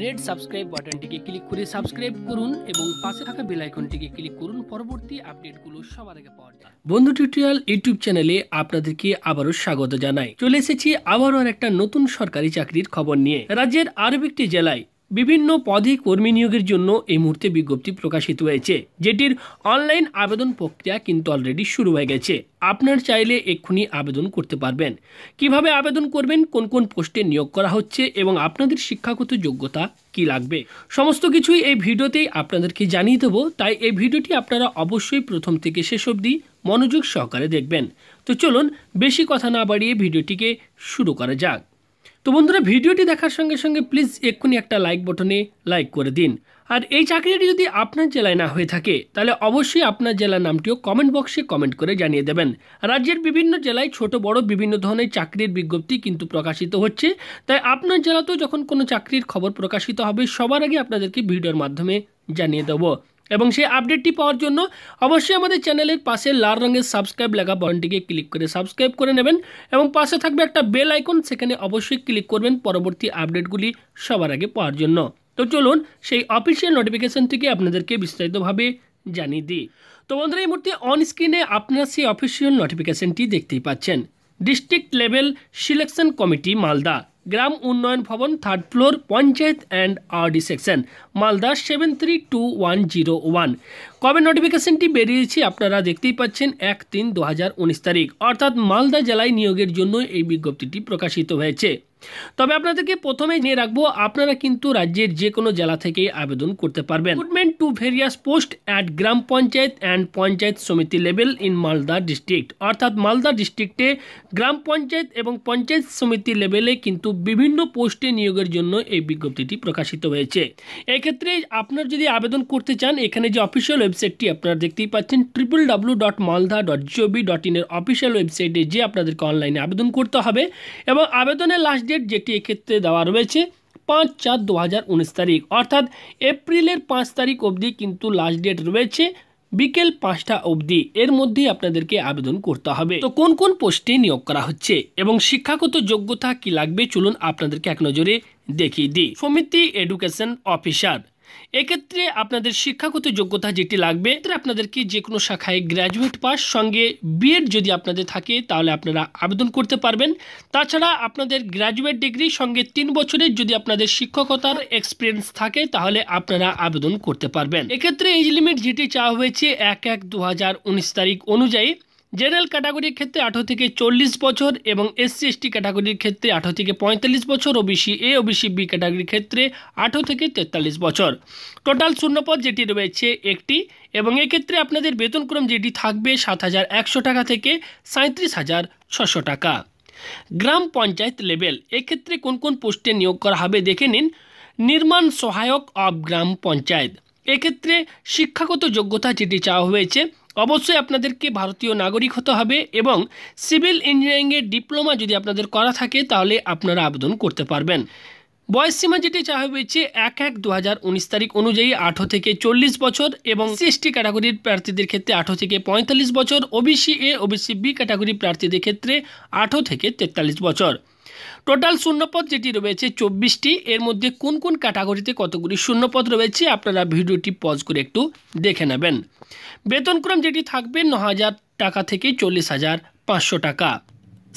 Red subscribe বাটনটিকে click করে subscribe করুন এবং পাশে থাকা বেল আইকনটিকে ক্লিক করুন পরবর্তী আপডেটগুলো সবার আগে পাওয়ার জন্য বন্ধু টিউটোরিয়াল ইউটিউব চ্যানেলে আপনাদেরকে আবারও স্বাগত জানাই চলে এসেছি আবারও একটা নতুন সরকারি চাকরির খবর নিয়ে রাজ্যের আরবিকটি জেলায় বিভিন্ন পদে কর্মী নিয়োগের জন্য এই মুহূর্তে বিজ্ঞপ্তি প্রকাশিত হয়েছে যেটির অনলাইন আবেদন প্রক্রিয়া কিন্তু অলরেডি শুরু হয়ে গেছে আপনার চাইলে এক্ষুনি আবেদন করতে পারবেন কিভাবে আবেদন করবেন কোন কোন পোস্টে নিয়োগ করা হচ্ছে এবং আপনাদের শিক্ষাগত যোগ্যতা কি লাগবে সমস্ত কিছুই এই ভিডিওতেই আপনাদেরকে জানিয়ে দেবো তাই এই ভিডিওটি আপনারা অবশ্যই প্রথম থেকে শেষ অবধি মনোযোগ সহকারে দেখবেন তো চলুন বেশি কথা না বাড়িয়ে ভিডিওটিকে শুরু করা যাক তো বন্ধুরা ভিডিওটি দেখার সঙ্গে সঙ্গে প্লিজ এক্ষুনি একটা লাইক বটনে লাইক করে দিন আর এই চাকরিটি যদি আপনার জেলায় না হয়ে থাকে তাহলে অবশ্যই আপনার জেলার নামটিও কমেন্ট বক্সে কমেন্ট করে জানিয়ে দেবেন রাজ্যের বিভিন্ন জেলায় ছোট বড় বিভিন্ন ধরনের চাকরির বিজ্ঞপ্তি কিন্তু প্রকাশিত হচ্ছে তাই আপনার জেলাতেও যখন কোনো চাকরির খবর প্রকাশিত হবে সবার আগে আপনাদেরকে ভিডিওর মাধ্যমে জানিয়ে দেবো এবং সেই আপডেটটি পাওয়ার জন্য অবশ্যই আমাদের চ্যানেলের পাশে লাল রঙের সাবস্ক্রাইব লেখা বটনটিকে ক্লিক করে সাবস্ক্রাইব করে নেবেন এবং পাশে থাকবে একটা বেল আইকন সেখানে অবশ্যই ক্লিক করবেন পরবর্তী আপডেটগুলি সবার আগে পাওয়ার জন্য তো চলুন সেই অফিসিয়াল নোটিফিকেশানটিকে আপনাদেরকে বিস্তারিতভাবে জানিয়ে দিই তো বন্ধুরা এই মুহূর্তে অন স্ক্রিনে আপনারা সেই অফিসিয়াল নোটিফিকেশানটি দেখতেই পাচ্ছেন district level selection committee Malda গ্রাম উন্নয়ন ভবন third floor panchayat and RD section Malda seven three two one zero one কবে নোটিফিকেশনটি বেরিয়েছে আপনারা দেখতেই পাচ্ছেন এক তিন দু তারিখ অর্থাৎ মালদা জেলায় নিয়োগের জন্য এই বিজ্ঞপ্তিটি প্রকাশিত হয়েছে তবে আপনাদেরকে প্রথমে নিয়ে রাখবো আপনারা কিন্তু রাজ্যের যে কোনো জেলা থেকে আবেদন করতে পারবেন recruitment to various post at gram panchayat and panchayat samiti level in Malda district অর্থাৎ মালদা ডিস্ট্রিক্টে গ্রাম পঞ্চায়েত এবং পঞ্চায়েত সমিতি লেভেলে কিন্তু বিভিন্ন পোস্টে নিয়োগের জন্য এই বিজ্ঞপ্তিটি প্রকাশিত হয়েছে এক্ষেত্রে আপনার যদি আবেদন করতে চান এখানে যে অফিসিয়াল ওয়েবসাইটটি আপনারা দেখতেই পাচ্ছেন triple W dot Malda dot G O V dot এর অফিসিয়াল ওয়েবসাইটে যে আপনাদেরকে অনলাইনে আবেদন করতে হবে এবং আবেদনের লাস্ট ডেট যেটি এক্ষেত্রে দেওয়া রয়েছে পাঁচ চার দু তারিখ অর্থাৎ এপ্রিলের পাঁচ তারিখ অবধি কিন্তু লাস্ট ডেট রয়েছে বিকেল পাঁচটা অবধি এর মধ্যেই আপনাদেরকে আবেদন করতে হবে তো কোন কোন পোস্টে নিয়োগ করা হচ্ছে এবং শিক্ষাগত যোগ্যতা কি লাগবে চলুন আপনাদেরকে এক নজরে দেখিয়ে দিই সমিতি এডুকেশন অফিসার এক্ষেত্রে আপনাদের শিক্ষাগত যোগ্যতা যেটি লাগবে আপনাদেরকে যে কোনো শাখায় গ্র্যাজুয়েট পাস সঙ্গে বিএড যদি আপনাদের থাকে তাহলে আপনারা আবেদন করতে পারবেন তাছাড়া আপনাদের গ্র্যাজুয়েট ডিগ্রি সঙ্গে তিন বছরের যদি আপনাদের শিক্ষকতার এক্সপিরিয়েন্স থাকে তাহলে আপনারা আবেদন করতে পারবেন এক্ষেত্রে এই লিমিট যেটি চাওয়া হয়েছে এক এক দু তারিখ অনুযায়ী জেনারেল ক্যাটাগরির ক্ষেত্রে আঠারো থেকে চল্লিশ বছর এবং এসসি এসটি ক্যাটাগরির ক্ষেত্রে আঠারো থেকে পঁয়তাল্লিশ বছর OBC A OBC B ক্যাটাগরির ক্ষেত্রে আঠারো থেকে তেতাল্লিশ বছর টোটাল শূন্যপদ যেটি রয়েছে একটি এবং এক্ষেত্রে আপনাদের বেতনক্রম যেটি থাকবে সাত হাজার একশো টাকা থেকে সাঁত্রিশ হাজার ছশো টাকা গ্রাম পঞ্চায়েত লেভেল এক্ষেত্রে কোন কোন পোস্টে নিয়োগ করা হবে দেখে নিন নির্মাণ সহায়ক অব গ্রাম পঞ্চায়েত এক্ষেত্রে শিক্ষাগত যোগ্যতা যেটি চাওয়া হয়েছে অবশ্যই আপনাদেরকে ভারতীয় নাগরিক হতে হবে এবং সিভিল ইঞ্জিনিয়ারিংয়ের ডিপ্লোমা যদি আপনাদের করা থাকে তাহলে আপনারা আবেদন করতে পারবেন বয়স সীমা যেটি চাওয়া হয়েছে এক এক দু তারিখ অনুযায়ী আঠো থেকে চল্লিশ বছর এবং সিএসটি ক্যাটাগরির প্রার্থীদের ক্ষেত্রে আঠারো থেকে পঁয়তাল্লিশ বছর OBC A OBC B category প্রার্থীদের ক্ষেত্রে আঠো থেকে তেতাল্লিশ বছর টোটাল শূন্যপদ যেটি রয়েছে চব্বিশটি এর মধ্যে কোন কোন ক্যাটাগরিতে কতগুলি শূন্যপদ রয়েছে আপনারা ভিডিওটি পজ করে একটু দেখে নেবেন বেতনক্রম যেটি থাকবে ন হাজার টাকা থেকে চল্লিশ হাজার পাঁচশো টাকা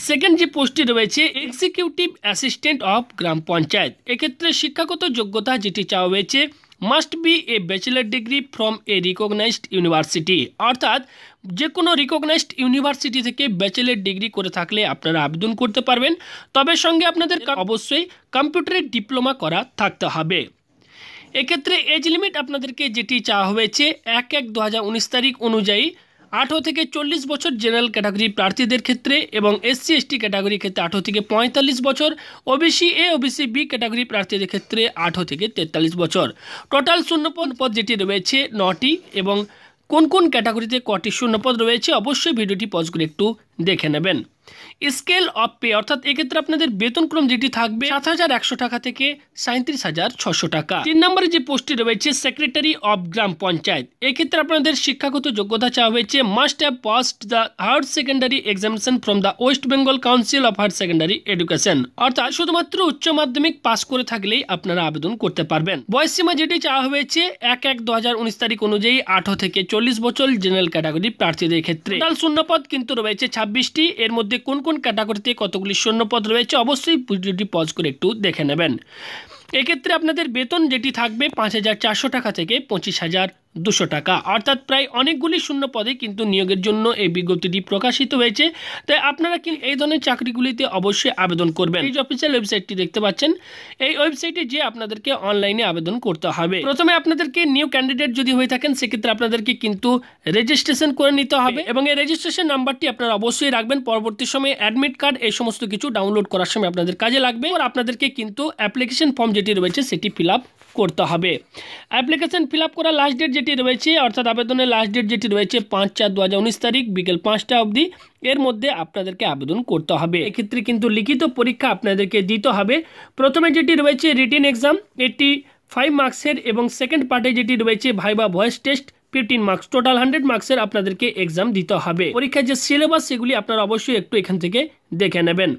সেকেন্ড যে পোস্টটি রয়েছে executive assistant of gram panchayat এক্ষেত্রে শিক্ষাগত যোগ্যতা যেটি চাওয়া হয়েছে must be a bachelor degree from a recognised university অর্থাৎ যে কোনো রিকগনাইজড ইউনিভার্সিটি থেকে ব্যাচেলার ডিগ্রি করে থাকলে আপনারা আবেদন করতে পারবেন তবে সঙ্গে আপনাদের অবশ্যই কম্পিউটারের ডিপ্লোমা করা থাকতে হবে এক্ষেত্রে এজ লিমিট আপনাদেরকে যেটি চাওয়া হয়েছে এক এক দু তারিখ অনুযায়ী আঠেরো থেকে চল্লিশ বছর জেনারেল ক্যাটাগরি প্রার্থীদের ক্ষেত্রে এবং এসসি এসটি ক্যাটাগরির ক্ষেত্রে আঠেরো থেকে পঁয়তাল্লিশ বছর OBC A OBC B category প্রার্থীদের ক্ষেত্রে আঠেরো থেকে তেতাল্লিশ বছর টোটাল শূন্যপদ পদ যেটি রয়েছে নটি এবং কোন কোন ক্যাটাগরিতে কটি শূন্যপদ রয়েছে অবশ্যই ভিডিওটি পজ করে একটু দেখে নেবেন স্কেল অফ পে অর্থাৎ এক্ষেত্রে আপনাদের বেতনক্রম যেটি থাকবে সাত হাজার একশো টাকা থেকে সাঁত্রিশ হাজার ছশো টাকা তিন নম্বরে যে পোস্টটি রয়েছে সেক্রেটারি অফ গ্রাম পঞ্চায়েত এক্ষেত্রে আপনাদের শিক্ষাগত যোগ্যতা চাওয়া হয়েছে must have passed the higher secondary examination from the West Bengal Council of Higher Secondary Education অর্থাৎ শুধুমাত্র উচ্চ মাধ্যমিক পাস করে থাকলেই আপনারা আবেদন করতে পারবেন সীমা যেটি চাওয়া হয়েছে এক এক দু তারিখ অনুযায়ী আঠারো থেকে চল্লিশ বছর জেনারেল ক্যাটাগরি প্রার্থীদের ক্ষেত্রে শূন্যপদ কিন্তু রয়েছে ছাব্বিশটি এর মধ্যে কোন কোন ক্যাটাগরিতে কতগুলি শূন্যপদ রয়েছে অবশ্যই ভিডিওটি পজ করে একটু দেখে নেবেন এক্ষেত্রে আপনাদের বেতন যেটি থাকবে পাঁচ হাজার চারশো টাকা থেকে পঁচিশ হাজার দুশো টাকা অর্থাৎ প্রায় অনেকগুলি শূন্য পদে কিন্তু নিয়োগের জন্য এই বিজ্ঞপ্তিটি প্রকাশিত হয়েছে তাই আপনারা কি এই ধরনের চাকরিগুলিতে অবশ্যই আবেদন করবেন এই অফিসিয়াল ওয়েবসাইটটি দেখতে পাচ্ছেন এই ওয়েবসাইটে যে আপনাদেরকে অনলাইনে আবেদন করতে হবে প্রথমে আপনাদেরকে নিউ ক্যান্ডিডেট যদি হয়ে থাকেন সেক্ষেত্রে আপনাদেরকে কিন্তু রেজিস্ট্রেশন করে নিতে হবে হ্যাঁ। এবং এই রেজিস্ট্রেশন নাম্বারটি আপনারা অবশ্যই রাখবেন পরবর্তী সময়ে অ্যাডমিট কার্ড এই সমস্ত কিছু ডাউনলোড করার সময় আপনাদের কাজে লাগবে আর আপনাদেরকে কিন্তু অ্যাপ্লিকেশন ফর্ম যেটি রয়েছে সেটি ফিল আপ করতে হবে অ্যাপ্লিকেশন ফিল আপ করার লাস্ট ডেট যেটি রয়েছে অর্থাৎ আবেদনের লাস্ট ডেট যেটি রয়েছে পাঁচ চার দু তারিখ বিকেল পাঁচটা অবধি এর মধ্যে আপনাদেরকে আবেদন করতে হবে এক্ষেত্রে কিন্তু লিখিত পরীক্ষা আপনাদেরকে দিতে হবে প্রথমে যেটি রয়েছে রিটিন এক্সাম এটি ফাইভ মার্কসের এবং সেকেন্ড পার্টে যেটি রয়েছে viva voice test fifteen marks total hundred মার্কসের আপনাদেরকে এক্সাম দিতে হবে পরীক্ষার যে সিলেবাস সেগুলি আপনারা অবশ্যই একটু এখান থেকে দেখে নেবেন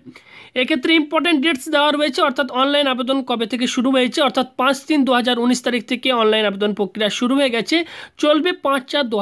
এক্ষেত্রে ইম্পর্টেন্ট ডেটস দেওয়া রয়েছে অর্থাৎ অনলাইন আবেদন কবে থেকে শুরু হয়েছে অর্থাৎ পাঁচ তিন দু তারিখ থেকে অনলাইন আবেদন প্রক্রিয়া শুরু হয়ে গেছে চলবে পাঁচ চার দু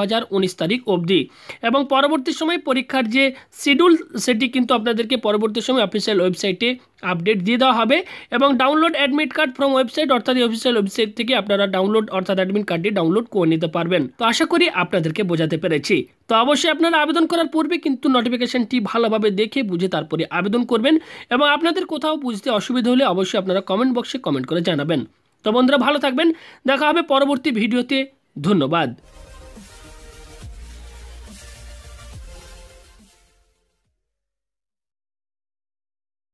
তারিখ অবধি এবং পরবর্তী সময় পরীক্ষার যে শিডিউল সেটি কিন্তু আপনাদেরকে পরবর্তী সময় অফিসিয়াল ওয়েবসাইটে আপডেট দিয়ে দেওয়া হবে এবং download admit card from website অর্থাৎ অফিসিয়াল ওয়েবসাইট থেকে আপনারা ডাউনলোড অর্থাৎ অ্যাডমিট কার্ডটি ডাউনলোড করে নিতে পারবেন তো আশা করি আপনাদেরকে বোঝাতে পেরেছি তো অবশ্যই আপনারা আবেদন করার পূর্বে কিন্তু নোটিফিকেশানটি ভালোভাবে দেখে বুঝে তারপরে আবেদন করবেন এবং আপনাদের কোথাও বুঝতে অসুবিধা হলে অবশ্যই আপনারা কমেন্ট বক্সে কমেন্ট করে জানাবেন তো বন্ধুরা ভালো থাকবেন দেখা হবে পরবর্তী ভিডিওতে ধন্যবাদ